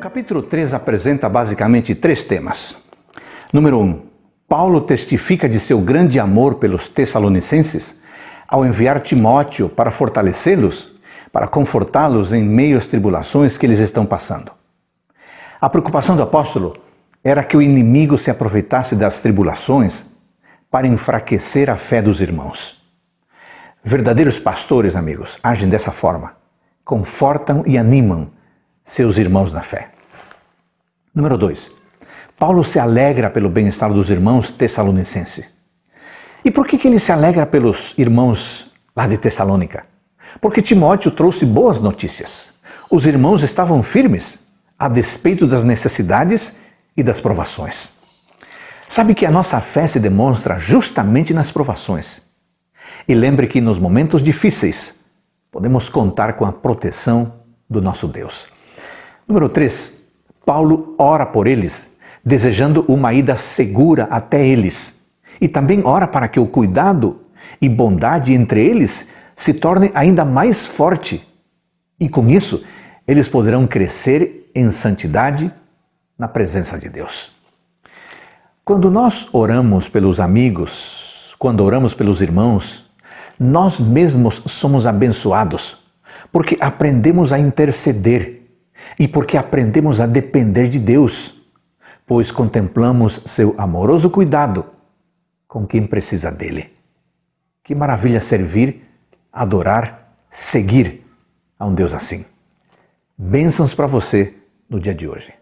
capítulo 3 apresenta basicamente três temas. Número 1. Um, Paulo testifica de seu grande amor pelos Tessalonicenses ao enviar Timóteo para fortalecê-los, para confortá-los em meio às tribulações que eles estão passando. A preocupação do apóstolo era que o inimigo se aproveitasse das tribulações para enfraquecer a fé dos irmãos. Verdadeiros pastores, amigos, agem dessa forma. Confortam e animam seus irmãos na fé. Número 2. Paulo se alegra pelo bem-estar dos irmãos tessalonicenses. E por que, que ele se alegra pelos irmãos lá de Tessalônica? Porque Timóteo trouxe boas notícias. Os irmãos estavam firmes a despeito das necessidades e das provações. Sabe que a nossa fé se demonstra justamente nas provações. E lembre que nos momentos difíceis podemos contar com a proteção do nosso Deus. Número 3. Paulo ora por eles, desejando uma ida segura até eles. E também ora para que o cuidado e bondade entre eles se torne ainda mais forte. E com isso, eles poderão crescer em santidade na presença de Deus. Quando nós oramos pelos amigos, quando oramos pelos irmãos, nós mesmos somos abençoados, porque aprendemos a interceder e porque aprendemos a depender de Deus, pois contemplamos seu amoroso cuidado com quem precisa dele. Que maravilha servir, adorar, seguir a um Deus assim. Bênçãos para você no dia de hoje.